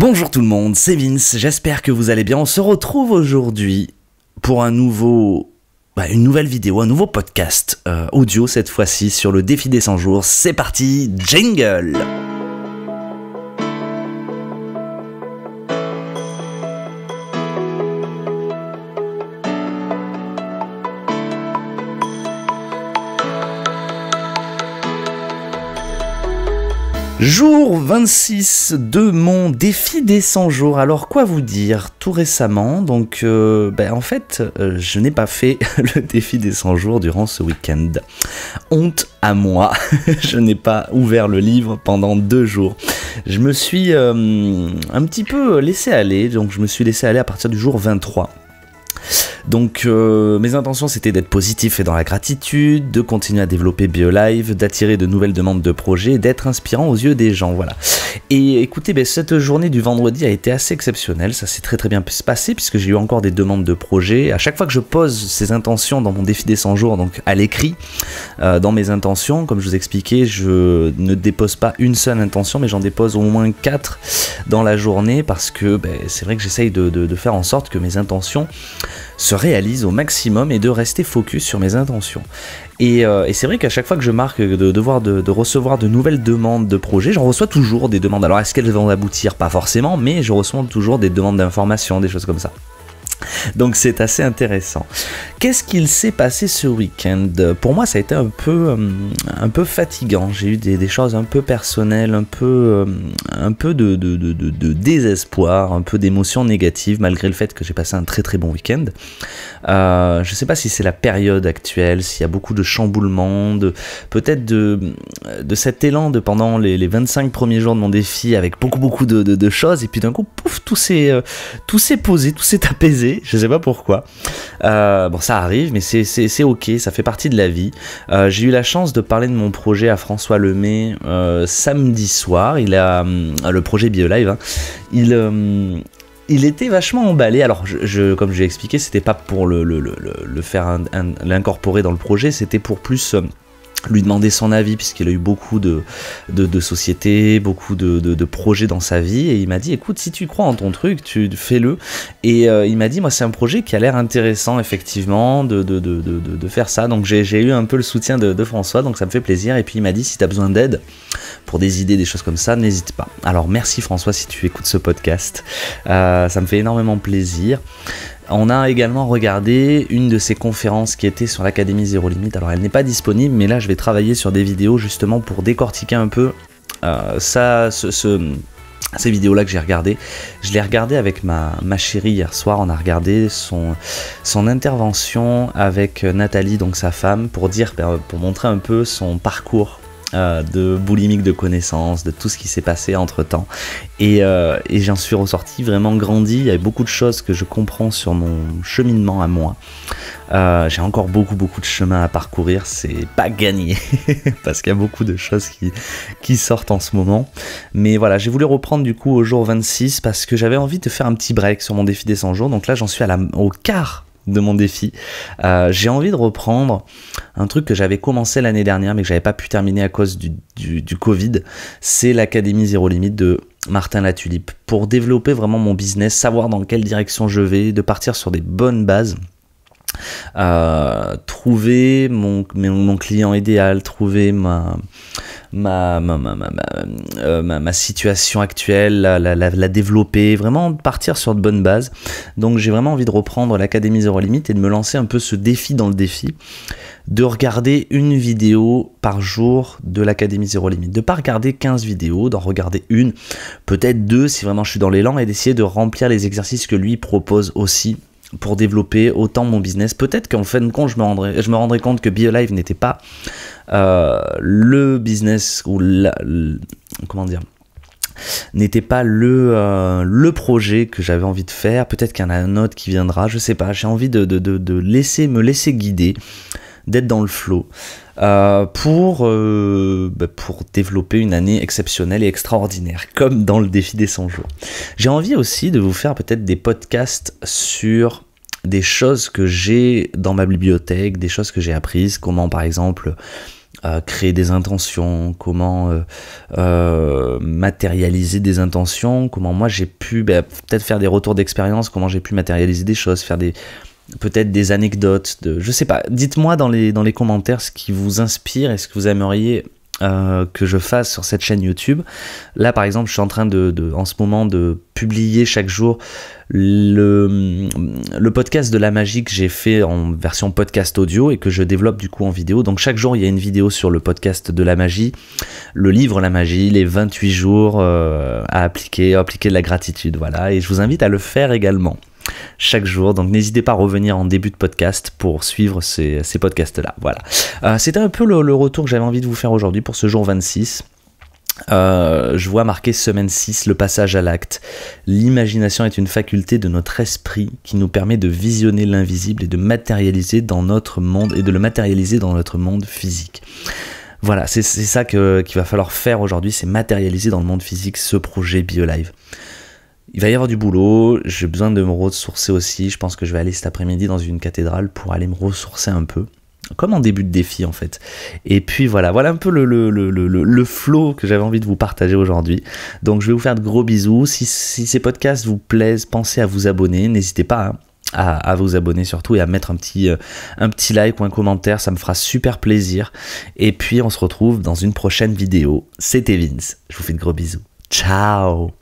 Bonjour tout le monde, c'est Vince, j'espère que vous allez bien. On se retrouve aujourd'hui pour un nouveau, bah une nouvelle vidéo, un nouveau podcast euh, audio cette fois-ci sur le défi des 100 jours. C'est parti, jingle Jour 26 de mon défi des 100 jours. Alors quoi vous dire Tout récemment, donc euh, ben, en fait, euh, je n'ai pas fait le défi des 100 jours durant ce week-end. Honte à moi, je n'ai pas ouvert le livre pendant deux jours. Je me suis euh, un petit peu laissé aller, donc je me suis laissé aller à partir du jour 23. Donc euh, mes intentions c'était d'être positif et dans la gratitude, de continuer à développer BioLive, d'attirer de nouvelles demandes de projets, d'être inspirant aux yeux des gens, voilà. Et écoutez, ben, cette journée du vendredi a été assez exceptionnelle, ça s'est très très bien passé puisque j'ai eu encore des demandes de projets. À chaque fois que je pose ces intentions dans mon défi des 100 jours, donc à l'écrit, euh, dans mes intentions, comme je vous expliquais, je ne dépose pas une seule intention, mais j'en dépose au moins 4 dans la journée parce que ben, c'est vrai que j'essaye de faire en sorte que mes intentions se réalise au maximum et de rester focus sur mes intentions. Et, euh, c'est vrai qu'à chaque fois que je marque de devoir de, de, recevoir de nouvelles demandes de projets, j'en reçois toujours des demandes. Alors est-ce qu'elles vont aboutir Pas forcément, mais je reçois toujours des demandes d'informations, des choses comme ça. Donc c'est assez intéressant. Qu'est-ce qu'il s'est passé ce week-end Pour moi, ça a été un peu, euh, un peu fatigant. J'ai eu des, choses un peu personnelles, un peu, euh, un peu de, désespoir, un peu d'émotions négatives, malgré le fait que j'ai passé un très très bon week-end. Euh, je ne sais pas si c'est la période actuelle, s'il y a beaucoup de chamboulements, peut-être de, de cet élan de pendant les, 25 premiers jours de mon défi avec beaucoup beaucoup de, choses, et puis d'un coup, pouf, tout s'est posé, tout s'est apaisé je sais pas pourquoi. Euh, bon, ça arrive, mais c'est ok, ça fait partie de la vie. Euh, j'ai eu la chance de parler de mon projet à François Lemay euh, samedi soir. Il a le projet BioLive. Hein, il il était vachement emballé. Alors, je, comme je l'ai expliqué, c'était pas pour le, le, faire l'incorporer dans le projet, c'était pour plus lui demander son avis puisqu'il a eu beaucoup de, de, sociétés, beaucoup de, projets dans sa vie et il m'a dit écoute si tu crois en ton truc tu fais-le et euh, il m'a dit moi c'est un projet qui a l'air intéressant effectivement de, de, faire ça donc j'ai eu un peu le soutien de, François donc ça me fait plaisir et puis il m'a dit si tu as besoin d'aide pour des idées des choses comme ça n'hésite pas alors merci François si tu écoutes ce podcast euh, ça me fait énormément plaisir on a également regardé une de ses conférences qui était sur l'Académie Zéro Limite. Alors elle n'est pas disponible, mais là je vais travailler sur des vidéos justement pour décortiquer un peu euh, ça, ces vidéos-là que j'ai regardées. Je l'ai regardé avec ma, ma, chérie hier soir. On a regardé son, son intervention avec Nathalie, donc sa femme, pour dire, ben, pour montrer un peu son parcours euh, de boulimique de connaissances, de tout ce qui s'est passé entre temps. Euh, et, j'en suis ressorti vraiment grandi. Il y a beaucoup de choses que je comprends sur mon cheminement à moi. Euh, j'ai encore beaucoup, beaucoup de chemin à parcourir. C'est pas gagné parce qu'il y a beaucoup de choses qui, sortent en ce moment. Mais voilà, j'ai voulu reprendre du coup au jour 26 parce que j'avais envie de faire un petit break sur mon défi des 100 jours. Donc là, j'en suis à la, au quart de mon défi. Euh, j'ai envie de reprendre un truc que j'avais commencé l'année dernière mais que j'avais pas pu terminer à cause du, Covid. C'est l'Académie Zéro Limite de Martin Latulipe pour développer vraiment mon business, savoir dans quelle direction je vais, de partir sur des bonnes bases. Euh, trouver mon, mon, client idéal, trouver ma, euh, ma, situation actuelle, la, la, la, développer, vraiment partir sur de bonnes bases. Donc j'ai vraiment envie de reprendre l'Académie Zéro Limite et de me lancer un peu ce défi dans le défi de regarder une vidéo par jour de l'Académie Zéro Limite. De ne pas regarder 15 vidéos, d'en regarder une, peut-être deux si vraiment je suis dans l'élan et d'essayer de remplir les exercices que lui propose aussi pour développer autant mon business. Peut-être qu'en fin de compte, je me rendrais, je me compte que BioLive n'était pas euh, le business ou comment dire n'était pas le, euh, le projet que j'avais envie de faire. Peut-être qu'il y en a un autre qui viendra, je sais pas. J'ai envie de, de, de, laisser me laisser guider d'être dans le flow euh, pour, euh, bah, pour développer une année exceptionnelle et extraordinaire, comme dans le défi des 100 jours. J'ai envie aussi de vous faire peut-être des podcasts sur des choses que j'ai dans ma bibliothèque, des choses que j'ai apprises, comment par exemple... Euh, créer des intentions, comment matérialiser des intentions, comment moi j'ai pu bah, peut-être faire des retours d'expérience, comment j'ai pu matérialiser des choses, faire des, peut-être des anecdotes, de, je sais pas. Dites-moi dans les, dans les commentaires ce qui vous inspire et ce que vous aimeriez euh, que je fasse sur cette chaîne YouTube. Là, par exemple, je suis en train de, en ce moment de publier chaque jour le, podcast de la magie que j'ai fait en version podcast audio et que je développe du coup en vidéo. Donc chaque jour, il y a une vidéo sur le podcast de la magie, le livre La magie, les 28 jours euh, à appliquer, appliquer de la gratitude. Voilà, et je vous invite à le faire également chaque jour. Donc n'hésitez pas à revenir en début de podcast pour suivre ces, podcasts-là. Voilà. Euh, c'était un peu le, retour que j'avais envie de vous faire aujourd'hui pour ce jour 26. Euh, je vois marqué semaine 6, le passage à l'acte. L'imagination est une faculté de notre esprit qui nous permet de visionner l'invisible et de matérialiser dans notre monde et de le matérialiser dans notre monde physique. Voilà, c'est ça qu'il va falloir faire aujourd'hui, c'est matérialiser dans le monde physique ce projet BioLive. Il va y avoir du boulot, j'ai besoin de me ressourcer aussi. Je pense que je vais aller cet après-midi dans une cathédrale pour aller me ressourcer un peu. Comme en début de défi en fait. Et puis voilà, voilà un peu le, le, flow que j'avais envie de vous partager aujourd'hui. Donc je vais vous faire de gros bisous. Si, ces podcasts vous plaisent, pensez à vous abonner. N'hésitez pas. Hein, à, à, vous abonner surtout et à mettre un petit, euh, un petit like ou un commentaire, ça me fera super plaisir. Et puis on se retrouve dans une prochaine vidéo. C'était Vince, je vous fais de gros bisous. Ciao